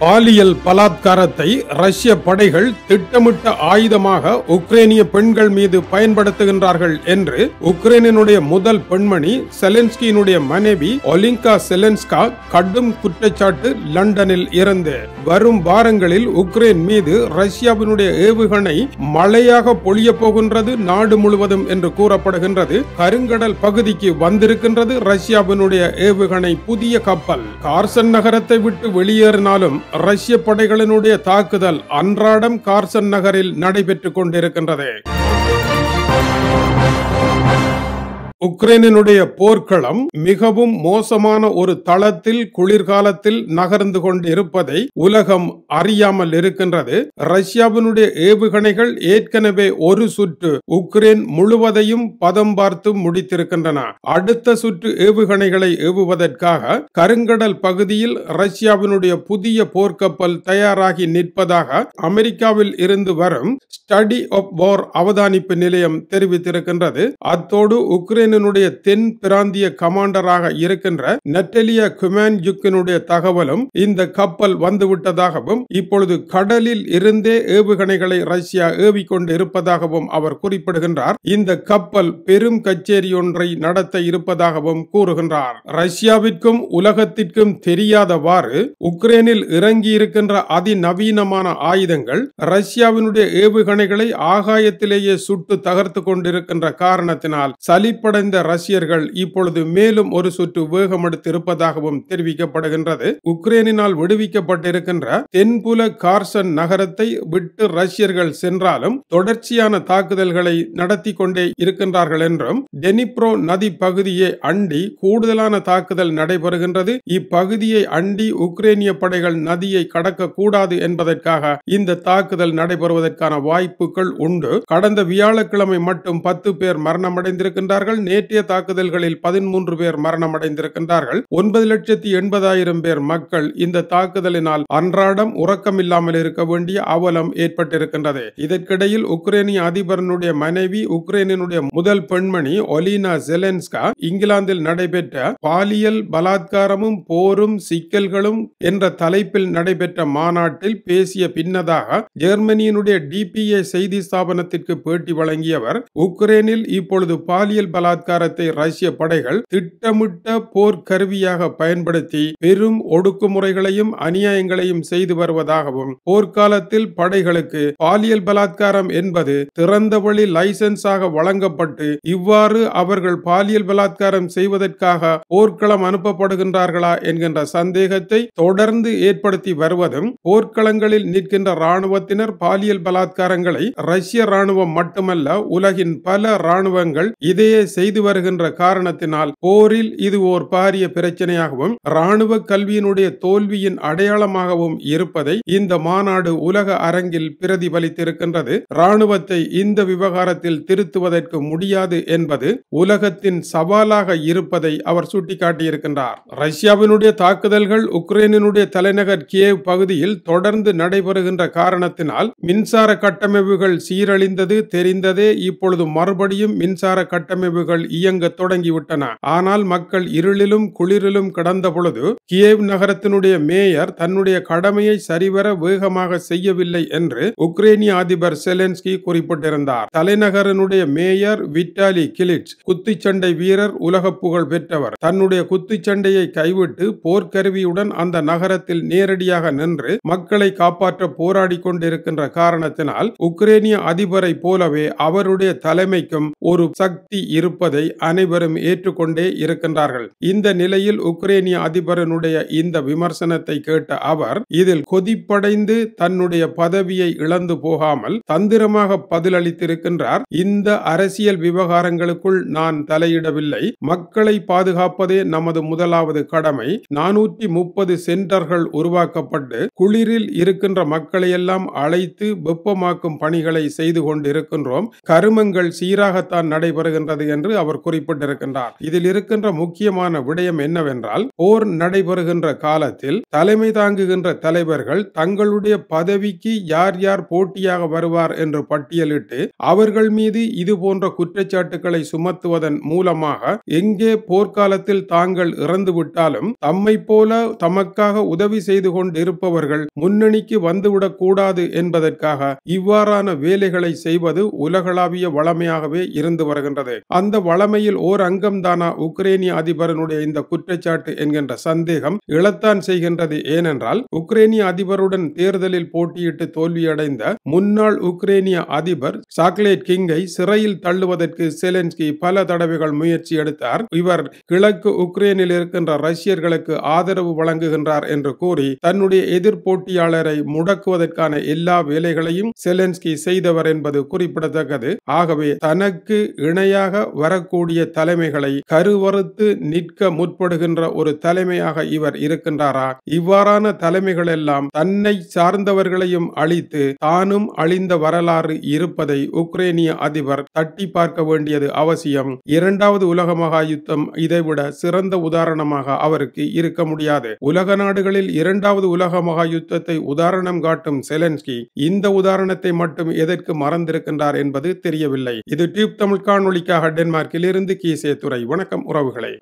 பாலியல் பலாத்காரத்தை ரஷ்ய படைகள் திட்டமிட்ட ஆயுதமாக உக்ரைனிய பெண்கள் மீது பயன்படுத்துகின்றார்கள் என்று உக்ரைனினுடைய முதல் பெண்மணி செலென்ஸ்கியினுடைய மனைவி ஒலிங்கா செலென்ஸ்கா கடும் குற்றச்சாட்டு லண்டனில் இருந்து வரும் வாரங்களில் உக்ரைன் மீது ரஷ்யாவினுடைய ஏவுகணை மழையாக பொழிய போகின்றது நாடு முழுவதும் என்று கூறப்படுகின்றது கருங்கடல் பகுதிக்கு வந்திருக்கின்றது ரஷ்யாவினுடைய ஏவுகணை புதிய கப்பல் கார்சன் நகரத்தை விட்டு வெளியேறினாலும் ரஷ்ய படைகளினுடைய தாக்குதல் அன்றாடம் கார்சன் நகரில் நடைபெற்றுக் கொண்டிருக்கின்றது உக்ரைனினுடைய போர்க்களம் மிகவும் மோசமான ஒரு தளத்தில் குளிர்காலத்தில் நகர்ந்து கொண்டு இருப்பதை உலகம் அறியாமல் இருக்கின்றது ரஷ்யாவினுடைய ஏவுகணைகள் ஏற்கனவே ஒரு சுற்று உக்ரைன் முழுவதையும் பதம் பார்த்து முடித்திருக்கின்றன அடுத்த சுற்று ஏவுகணைகளை ஏவுவதற்காக கருங்கடல் பகுதியில் ரஷ்யாவினுடைய புதிய போர்க்கப்பல் தயாராகி நிற்பதாக அமெரிக்காவில் இருந்து வரும் ஸ்டடி ஆப் வார் அவதானிப்பு நிலையம் தெரிவித்திருக்கின்றது அத்தோடு உக்ரைன் யுக்ரைனுடைய தென் பிராந்திய கமாண்டராக இருக்கின்ற நெட்டலியா குமேன் யுக்கினுடைய தகவலும் இந்த கப்பல் வந்துவிட்டதாகவும் இப்பொழுது கடலில் இருந்தே ஏவுகணைகளை ரஷ்யா ஏவிக்கொண்டு இருப்பதாகவும் அவர் குறிப்பிடுகின்றார் இந்த கப்பல் பெரும் கச்சேரி ஒன்றை நடத்த இருப்பதாகவும் கூறுகின்றார் ரஷ்யாவிற்கும் உலகத்திற்கும் தெரியாதவாறு உக்ரைனில் இறங்கி இருக்கின்ற அதிநவீனமான ஆயுதங்கள் ரஷ்யாவினுடைய ஏவுகணைகளை ஆகாயத்திலேயே சுட்டு தகர்த்து கொண்டிருக்கின்ற காரணத்தினால் சலிப்பட சோர்வடைந்த ரஷ்யர்கள் இப்பொழுது மேலும் ஒரு சுற்று வேகம் எடுத்திருப்பதாகவும் தெரிவிக்கப்படுகின்றது உக்ரைனினால் விடுவிக்கப்பட்டிருக்கின்ற தென்புல கார்சன் நகரத்தை விட்டு ரஷ்யர்கள் சென்றாலும் தொடர்ச்சியான தாக்குதல்களை நடத்தி கொண்டே இருக்கின்றார்கள் என்றும் டெனிப்ரோ நதி பகுதியை அண்டி கூடுதலான தாக்குதல் நடைபெறுகின்றது இப்பகுதியை அண்டி உக்ரைனிய படைகள் நதியை கடக்க கூடாது என்பதற்காக இந்த தாக்குதல் நடைபெறுவதற்கான வாய்ப்புகள் உண்டு கடந்த வியாழக்கிழமை மட்டும் பத்து பேர் மரணமடைந்திருக்கின்றார்கள் நேற்றைய தாக்குதல்களில் பதிமூன்று பேர் மரணமடைந்திருக்கின்றார்கள் ஒன்பது லட்சத்தி எண்பதாயிரம் பேர் மக்கள் இந்த தாக்குதலினால் அன்றாடம் உறக்கமில்லாமல் இருக்க வேண்டிய அவலம் ஏற்பட்டிருக்கின்றது இதற்கிடையில் உக்ரைனிய அதிபரனுடைய மனைவி உக்ரைனினுடைய முதல் பெண்மணி ஒலினா ஜெலென்ஸ்கா இங்கிலாந்தில் நடைபெற்ற பாலியல் பலாத்காரமும் போரும் சிக்கல்களும் என்ற தலைப்பில் நடைபெற்ற மாநாட்டில் பேசிய பின்னதாக ஜெர்மனியினுடைய டிபிஏ செய்தி ஸ்தாபனத்திற்கு பேட்டி வழங்கியவர் உக்ரைனில் இப்பொழுது பாலியல் பலாத் பலாத்காரத்தை ரஷ்ய படைகள் திட்டமிட்ட போர்க்கருவியாக பயன்படுத்தி பெரும் ஒடுக்குமுறைகளையும் அநியாயங்களையும் செய்து வருவதாகவும் போர்க்காலத்தில் படைகளுக்கு பாலியல் பலாத்காரம் என்பது திறந்தவழி லைசன்ஸாக வழங்கப்பட்டு இவ்வாறு அவர்கள் பாலியல் பலாத்காரம் செய்வதற்காக போர்க்களம் அனுப்பப்படுகின்றார்களா என்கின்ற சந்தேகத்தை தொடர்ந்து ஏற்படுத்தி வருவதும் போர்க்களங்களில் நிற்கின்ற ராணுவத்தினர் பாலியல் பலாத்காரங்களை ரஷ்ய ராணுவம் மட்டுமல்ல உலகின் பல ராணுவங்கள் இதையே செய்து செய்து வருகின்ற காரணத்தினால் போரில் இது ஓர் பாரிய பிரச்சனையாகவும் இராணுவ கல்வியினுடைய தோல்வியின் அடையாளமாகவும் இருப்பதை இந்த மாநாடு உலக அரங்கில் பிரதிபலித்திருக்கின்றது இராணுவத்தை இந்த விவகாரத்தில் திருத்துவதற்கு முடியாது என்பது உலகத்தின் சவாலாக இருப்பதை அவர் சுட்டிக்காட்டியிருக்கின்றார் ரஷ்யாவினுடைய தாக்குதல்கள் உக்ரைனினுடைய தலைநகர் கியேவ் பகுதியில் தொடர்ந்து நடைபெறுகின்ற காரணத்தினால் மின்சார கட்டமைப்புகள் சீரழிந்தது தெரிந்ததே இப்பொழுது மறுபடியும் மின்சார கட்டமைப்புகள் நிறுவனங்கள் இயங்கத் தொடங்கிவிட்டன ஆனால் மக்கள் இருளிலும் குளிரிலும் கடந்த பொழுது கியேவ் நகரத்தினுடைய மேயர் தன்னுடைய கடமையை சரிவர வேகமாக செய்யவில்லை என்று உக்ரைனிய அதிபர் செலென்ஸ்கி குறிப்பிட்டிருந்தார் தலைநகரனுடைய மேயர் விட்டாலி கிலிட்ஸ் குத்துச்சண்டை வீரர் உலக புகழ் பெற்றவர் தன்னுடைய குத்துச்சண்டையை கைவிட்டு போர்க்கருவியுடன் அந்த நகரத்தில் நேரடியாக நின்று மக்களை காப்பாற்ற போராடி கொண்டிருக்கின்ற காரணத்தினால் உக்ரேனிய அதிபரை போலவே அவருடைய தலைமைக்கும் ஒரு சக்தி இருப்பது இருப்பதை அனைவரும் ஏற்றுக்கொண்டே இருக்கின்றார்கள் இந்த நிலையில் உக்ரைனிய அதிபரனுடைய இந்த விமர்சனத்தை கேட்ட அவர் இதில் கொதிப்படைந்து தன்னுடைய பதவியை இழந்து போகாமல் தந்திரமாக பதிலளித்திருக்கின்றார் இந்த அரசியல் விவகாரங்களுக்குள் நான் தலையிடவில்லை மக்களை பாதுகாப்பதே நமது முதலாவது கடமை நானூற்றி முப்பது சென்டர்கள் உருவாக்கப்பட்டு குளிரில் இருக்கின்ற மக்களையெல்லாம் அழைத்து வெப்பமாக்கும் பணிகளை செய்து கொண்டிருக்கின்றோம் கருமங்கள் சீராகத்தான் நடைபெறுகின்றது என்று என்று அவர் குறிப்பிட்டிருக்கின்றார் இதில் இருக்கின்ற முக்கியமான விடயம் என்னவென்றால் போர் நடைபெறுகின்ற காலத்தில் தலைமை தாங்குகின்ற தலைவர்கள் தங்களுடைய பதவிக்கு யார் யார் போட்டியாக வருவார் என்று பட்டியலிட்டு அவர்கள் மீது இது போன்ற குற்றச்சாட்டுகளை சுமத்துவதன் மூலமாக எங்கே போர்க்காலத்தில் தாங்கள் இறந்து விட்டாலும் தம்மை போல தமக்காக உதவி செய்து கொண்டிருப்பவர்கள் முன்னணிக்கு வந்துவிடக் கூடாது என்பதற்காக இவ்வாறான வேலைகளை செய்வது உலகளாவிய வளமையாகவே இருந்து வருகின்றது அந்த வளமையில் ஓர் அங்கம்தானா உக்ரைனிய அதிபரனுடைய இந்த குற்றச்சாட்டு என்கின்ற சந்தேகம் இழத்தான் செய்கின்றது ஏனென்றால் உக்ரைனிய அதிபருடன் தேர்தலில் போட்டியிட்டு தோல்வியடைந்த முன்னாள் உக்ரைனிய அதிபர் சாக்லேட் கிங்கை சிறையில் தள்ளுவதற்கு செலென்ஸ்கி பல தடவைகள் முயற்சி எடுத்தார் இவர் கிழக்கு உக்ரைனில் இருக்கின்ற ரஷ்யர்களுக்கு ஆதரவு வழங்குகின்றார் என்று கூறி தன்னுடைய எதிர்போட்டியாளரை முடக்குவதற்கான எல்லா வேலைகளையும் செலென்ஸ்கி செய்தவர் என்பது குறிப்பிடத்தக்கது ஆகவே தனக்கு இணையாக வரக்கூடிய தலைமைகளை கருவறுத்து நிற்க முற்படுகின்ற ஒரு தலைமையாக இவர் இருக்கின்றாரா இவ்வாறான தலைமைகள் எல்லாம் தன்னை சார்ந்தவர்களையும் அழித்து தானும் அழிந்த வரலாறு இருப்பதை உக்ரைனிய அதிபர் தட்டி பார்க்க வேண்டியது அவசியம் இரண்டாவது உலக மகா யுத்தம் இதைவிட சிறந்த உதாரணமாக அவருக்கு இருக்க முடியாது உலக நாடுகளில் இரண்டாவது உலக மகா யுத்தத்தை உதாரணம் காட்டும் செலன்ஸ்கி இந்த உதாரணத்தை மட்டும் எதற்கு மறந்திருக்கின்றார் என்பது தெரியவில்லை இது டியூப் தமிழ் காணொலிக்காக டென்மார்க் டென்மார்க்கிலிருந்து கீசே துறை வணக்கம் உறவுகளை